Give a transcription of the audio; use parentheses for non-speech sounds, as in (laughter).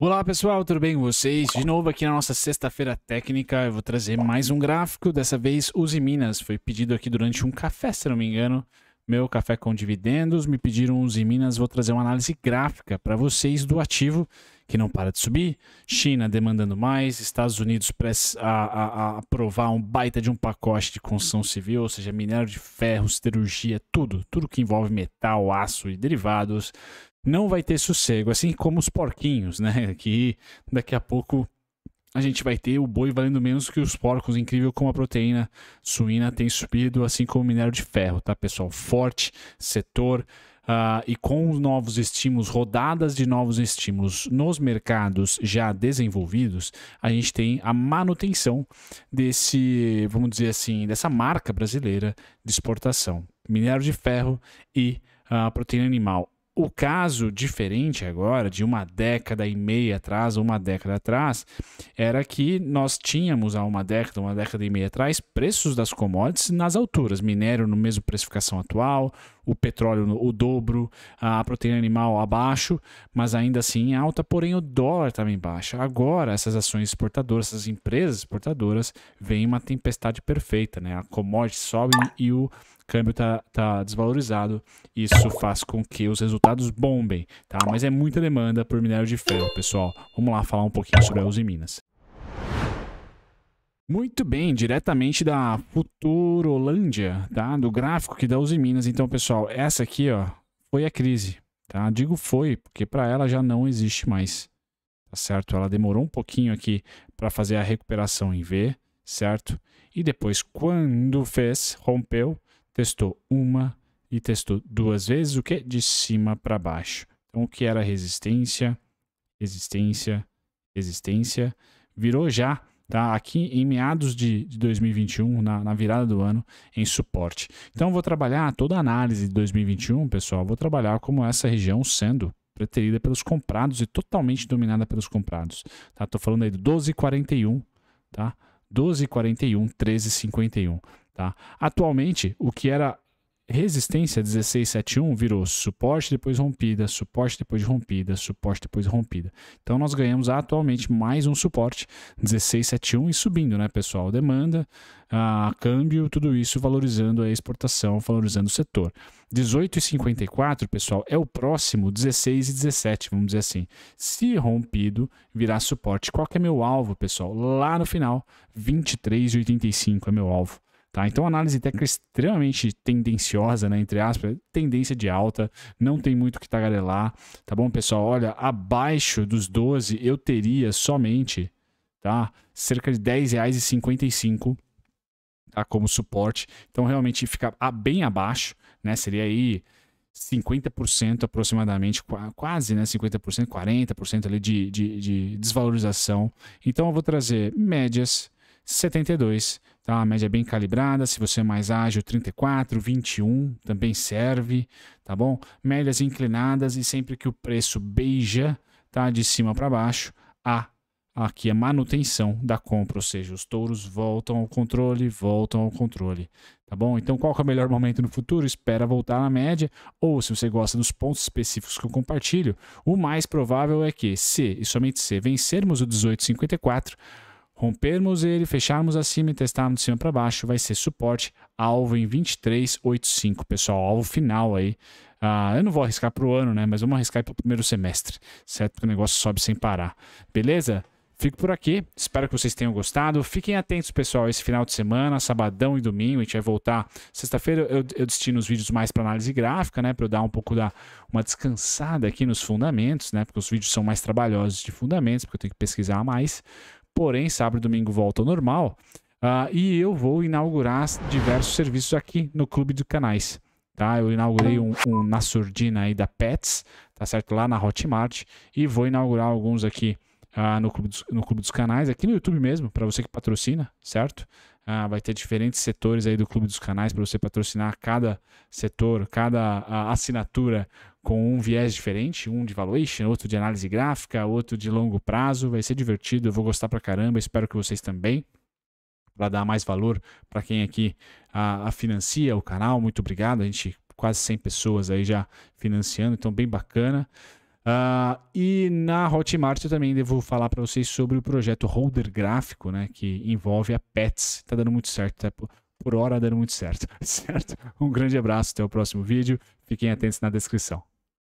Olá pessoal, tudo bem com vocês? De novo aqui na nossa sexta-feira técnica, eu vou trazer mais um gráfico, dessa vez Use Minas, foi pedido aqui durante um café, se não me engano, meu café com dividendos, me pediram Use Minas, vou trazer uma análise gráfica para vocês do ativo que não para de subir, China demandando mais, Estados Unidos a, a, a aprovar um baita de um pacote de construção civil, ou seja, minério de ferro, siderurgia, tudo, tudo que envolve metal, aço e derivados, não vai ter sossego, assim como os porquinhos, né? (laughs) Que daqui a pouco a gente vai ter o boi valendo menos que os porcos. Incrível como a proteína suína tem subido, assim como o minério de ferro, tá, pessoal? Forte setor. Uh, e com os novos estímulos, rodadas de novos estímulos nos mercados já desenvolvidos, a gente tem a manutenção desse, vamos dizer assim, dessa marca brasileira de exportação. Minério de ferro e a uh, proteína animal o caso diferente agora, de uma década e meia atrás, uma década atrás, era que nós tínhamos há uma década, uma década e meia atrás, preços das commodities nas alturas. Minério no mesmo precificação atual, o petróleo no, o dobro, a proteína animal abaixo, mas ainda assim em alta, porém o dólar estava em baixa. Agora, essas ações exportadoras, essas empresas exportadoras, vem uma tempestade perfeita, né? A commodity sobe e o câmbio está tá desvalorizado, isso faz com que os resultados bombem, tá? Mas é muita demanda por minério de ferro, pessoal. Vamos lá falar um pouquinho sobre a Uzi Minas. Muito bem, diretamente da Futurolândia, tá? Do gráfico que da Uzi Minas. Então, pessoal, essa aqui, ó, foi a crise, tá? Digo foi, porque para ela já não existe mais, tá certo? Ela demorou um pouquinho aqui para fazer a recuperação em V, certo? E depois, quando fez, rompeu, testou uma e testou duas vezes o que? É de cima para baixo. Então, o que era resistência, resistência, resistência, virou já tá? aqui em meados de, de 2021, na, na, virada do ano, em suporte. Então, vou trabalhar toda a análise de 2021, pessoal, vou trabalhar como essa região sendo preterida pelos comprados e totalmente dominada pelos comprados. Tá? Tô falando aí do 12,41, tá? 12,41, 13,51. Tá? Atualmente, o que era resistência 1671 virou suporte depois rompida, suporte depois rompida, suporte depois rompida. Então nós ganhamos atualmente mais um suporte 1671 e subindo, né, pessoal? Demanda, a câmbio, tudo isso valorizando a exportação, valorizando o setor. 18,54, pessoal, é o próximo 16 e 17, vamos dizer assim. Se rompido, virá suporte. Qual que é meu alvo, pessoal? Lá no final, 23,85 é meu alvo. Tá? Então, análise técnica é extremamente tendenciosa, né? Entre aspas, tendência de alta, não tem muito o que tagarelar, tá bom, pessoal? Olha, abaixo dos 12 eu teria somente, tá? Cerca de R$10,55 tá? como suporte. Então, realmente fica bem abaixo, né? Seria aí 50% aproximadamente, quase né, 50%, 40% ali de, de, de desvalorização. Então eu vou trazer médias 72, Tá? A média é bem calibrada. Se você é mais ágil, 34, 21 também serve, tá bom? Médias inclinadas e sempre que o preço beija, tá? De cima para baixo, a aqui a manutenção da compra, ou seja, os touros voltam ao controle, voltam ao controle, tá bom? Então, qual é o melhor momento no futuro? Espera voltar na média, ou se você gosta dos pontos específicos que eu compartilho, o mais provável é que, se e somente se vencermos o 1854, Rompermos ele, fecharmos acima e testarmos de cima para baixo, vai ser suporte alvo em 23,85, pessoal. Alvo final aí. Ah, eu não vou arriscar para o ano, né? Mas vamos arriscar para o primeiro semestre, certo? Porque o negócio sobe sem parar. Beleza? Fico por aqui, espero que vocês tenham gostado. Fiquem atentos, pessoal, esse final de semana, sabadão e domingo. A gente vai voltar. Sexta-feira eu, eu destino os vídeos mais para análise gráfica, né? Para eu dar um pouco da uma descansada aqui nos fundamentos, né? Porque os vídeos são mais trabalhosos de fundamentos, porque eu tenho que pesquisar mais. Porém, sábado e domingo volta ao normal. Uh, e eu vou inaugurar diversos serviços aqui no Clube dos Canais. Tá? Eu inaugurei um, um na surdina aí da Pets, tá certo? Lá na Hotmart. E vou inaugurar alguns aqui uh, no, Clube dos, no Clube dos Canais, aqui no YouTube mesmo, para você que patrocina, certo? Uh, vai ter diferentes setores aí do Clube dos Canais para você patrocinar cada setor, cada uh, assinatura com um viés diferente, um de valuation, outro de análise gráfica, outro de longo prazo. Vai ser divertido, eu vou gostar pra caramba, espero que vocês também. Para dar mais valor para quem aqui a, a financia o canal, muito obrigado. A gente quase 100 pessoas aí já financiando, então bem bacana. Uh, e na Hotmart eu também devo falar para vocês sobre o projeto Holder Gráfico, né, que envolve a Pets. Tá dando muito certo, tá por hora dando muito certo, (laughs) certo? Um grande abraço, até o próximo vídeo. Fiquem atentos na descrição.